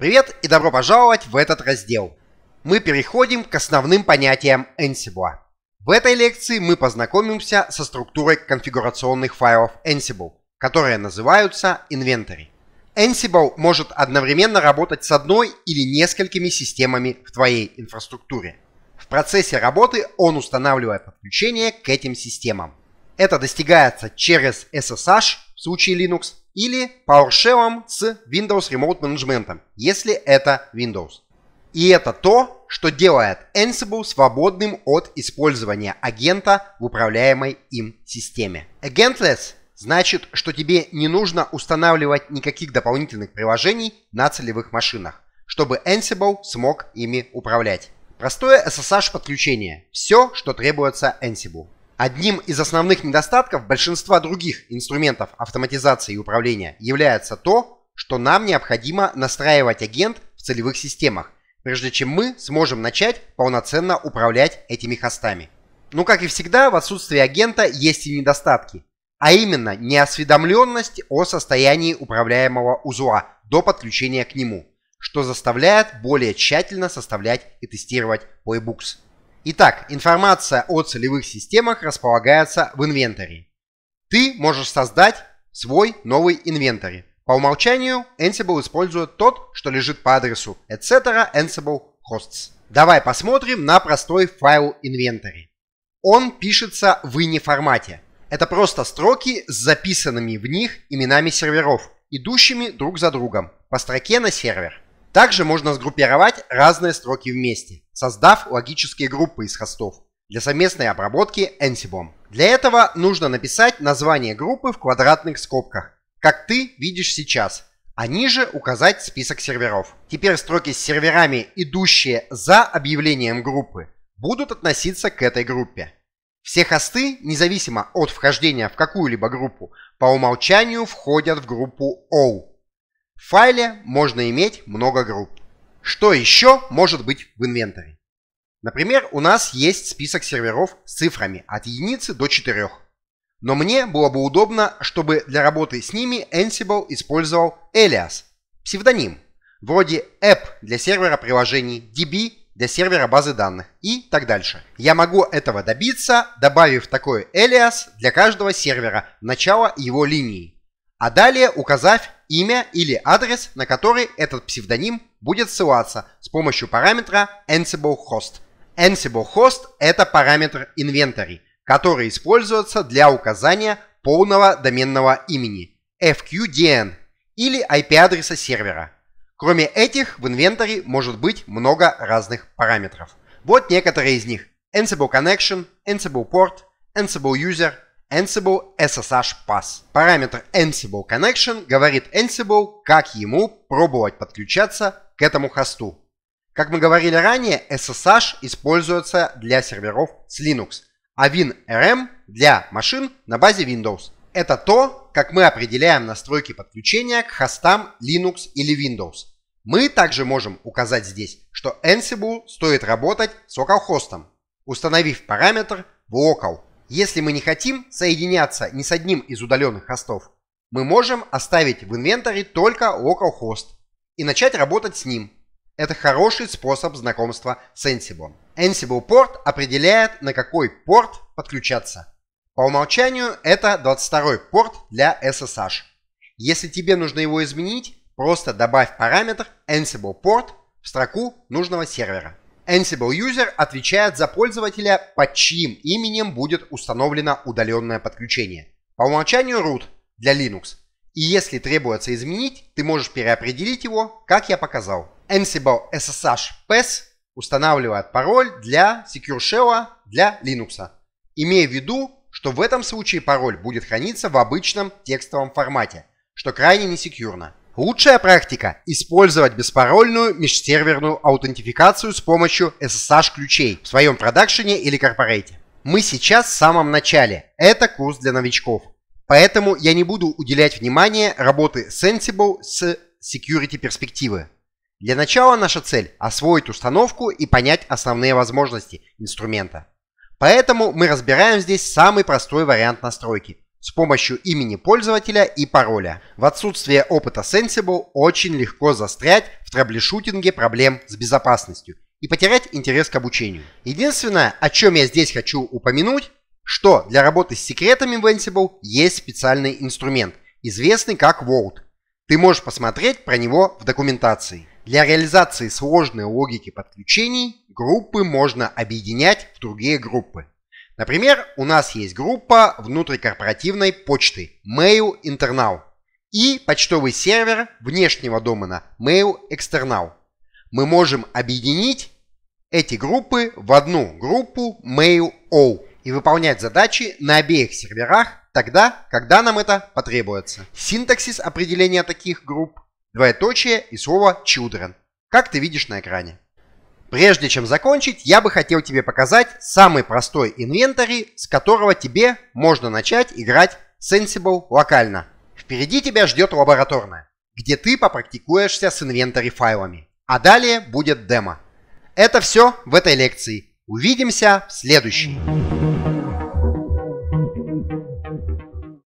Привет и добро пожаловать в этот раздел. Мы переходим к основным понятиям Ansible. В этой лекции мы познакомимся со структурой конфигурационных файлов Ansible, которые называются Inventory. Ansible может одновременно работать с одной или несколькими системами в твоей инфраструктуре. В процессе работы он устанавливает подключение к этим системам. Это достигается через SSH в случае Linux или PowerShell с Windows Remote Management, если это Windows. И это то, что делает Ansible свободным от использования агента в управляемой им системе. Agentless значит, что тебе не нужно устанавливать никаких дополнительных приложений на целевых машинах, чтобы Ansible смог ими управлять. Простое SSH подключение. Все, что требуется Ansible. Одним из основных недостатков большинства других инструментов автоматизации и управления является то, что нам необходимо настраивать агент в целевых системах, прежде чем мы сможем начать полноценно управлять этими хостами. Ну, как и всегда, в отсутствии агента есть и недостатки, а именно неосведомленность о состоянии управляемого узла до подключения к нему, что заставляет более тщательно составлять и тестировать playbooks. Итак, информация о целевых системах располагается в инвентаре. Ты можешь создать свой новый инвентарь. По умолчанию Ansible использует тот, что лежит по адресу etc. Ansible hosts. Давай посмотрим на простой файл инвентарь. Он пишется в ini формате. Это просто строки с записанными в них именами серверов, идущими друг за другом по строке на сервер. Также можно сгруппировать разные строки вместе, создав логические группы из хостов для совместной обработки Ansible. Для этого нужно написать название группы в квадратных скобках, как ты видишь сейчас, а ниже указать список серверов. Теперь строки с серверами, идущие за объявлением группы, будут относиться к этой группе. Все хосты, независимо от вхождения в какую-либо группу, по умолчанию входят в группу O в файле можно иметь много групп. Что еще может быть в инвентаре? Например, у нас есть список серверов с цифрами от единицы до четырех. Но мне было бы удобно, чтобы для работы с ними Ansible использовал alias, псевдоним, вроде app для сервера приложений, db для сервера базы данных и так дальше. Я могу этого добиться, добавив такой alias для каждого сервера, начала его линии, а далее указав имя или адрес, на который этот псевдоним будет ссылаться с помощью параметра AnsibleHost. AnsibleHost – это параметр инвентарь, который используется для указания полного доменного имени FQDN или IP-адреса сервера. Кроме этих, в инвентаре может быть много разных параметров. Вот некоторые из них. Ansible Connection, Ansible Port, Ansible User – Ansible SSH Pass. Параметр Ansible Connection говорит Ansible, как ему пробовать подключаться к этому хосту. Как мы говорили ранее, SSH используется для серверов с Linux, а WinRM для машин на базе Windows. Это то, как мы определяем настройки подключения к хостам Linux или Windows. Мы также можем указать здесь, что Ansible стоит работать с localhost, установив параметр local если мы не хотим соединяться ни с одним из удаленных хостов, мы можем оставить в инвентаре только localhost и начать работать с ним. Это хороший способ знакомства с Ansible. Ansible порт определяет, на какой порт подключаться. По умолчанию это 22 порт для SSH. Если тебе нужно его изменить, просто добавь параметр Ansible порт в строку нужного сервера. Ansible User отвечает за пользователя, под чьим именем будет установлено удаленное подключение. По умолчанию root для Linux. И если требуется изменить, ты можешь переопределить его, как я показал. Ansible SSH PES устанавливает пароль для Secure Shell для Linux. Имея в виду, что в этом случае пароль будет храниться в обычном текстовом формате, что крайне несекьюрно. Лучшая практика – использовать беспарольную межсерверную аутентификацию с помощью SSH-ключей в своем продакшене или корпорейте. Мы сейчас в самом начале. Это курс для новичков. Поэтому я не буду уделять внимание работы Sensible с security перспективы. Для начала наша цель – освоить установку и понять основные возможности инструмента. Поэтому мы разбираем здесь самый простой вариант настройки с помощью имени пользователя и пароля. В отсутствие опыта Sensible очень легко застрять в траблешутинге проблем с безопасностью и потерять интерес к обучению. Единственное, о чем я здесь хочу упомянуть, что для работы с секретами в Ansible есть специальный инструмент, известный как Vault. Ты можешь посмотреть про него в документации. Для реализации сложной логики подключений группы можно объединять в другие группы. Например, у нас есть группа внутрикорпоративной почты Mail Internal и почтовый сервер внешнего домена Mail External. Мы можем объединить эти группы в одну группу Mail All и выполнять задачи на обеих серверах тогда, когда нам это потребуется. Синтаксис определения таких групп, двоеточие и слово children, как ты видишь на экране. Прежде чем закончить, я бы хотел тебе показать самый простой инвентарь, с которого тебе можно начать играть Sensible локально. Впереди тебя ждет лабораторная, где ты попрактикуешься с инвентарь файлами. А далее будет демо. Это все в этой лекции. Увидимся в следующей.